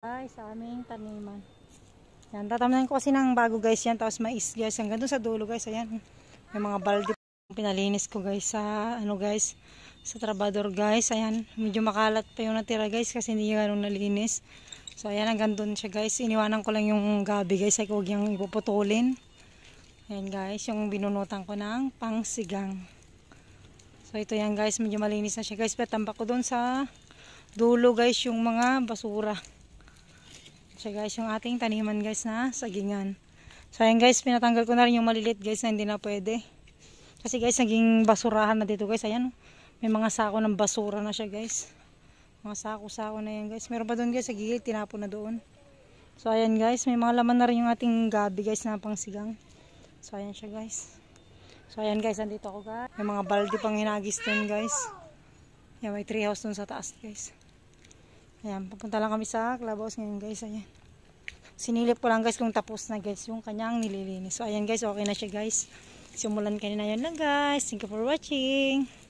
Ay, sa aming taniman. Yan, tatamnan ko kasi ng bago guys yan. Tapos mais guys. Hanggang doon sa dulo guys. Ayan. yung mga balde. Pinalinis ko guys sa, ano guys, sa trabador guys. Ayan. Medyo makalat pa yung natira guys kasi hindi ganun nalinis. So, ayan. Hanggang doon siya guys. Iniwanan ko lang yung gabi guys. Ay, huwag yung ipuputulin. Ayan guys. Yung binunutan ko ng pangsigang. So, ito yan guys. Medyo malinis na siya guys. Pero tambak ko doon sa dulo guys yung mga basura. So guys, yung ating taniman guys na sagingan. So ayan guys, pinatanggal ko na rin yung malilit guys na hindi na pwede. Kasi guys, naging basurahan na dito guys. Ayan, oh. may mga sako ng basura na siya guys. Mga sako-sako na yan guys. Meron pa doon guys, sa gigil, tinapon na doon. So ayan guys, may mga laman na rin yung ating gabi guys na pangsigang. So ayan siya guys. So ayan guys, nandito ako guys. May mga balde pang hinagis doon guys. Yan, may tree house doon sa taas guys. Ayan, papunta lang kami sa Clubhouse ngayon guys. Ayan. Sinilip ko lang guys kung tapos na guys yung kanyang nililinis. So ayan guys, okay na siya guys. Simulan kanina yan lang guys. Thank you for watching.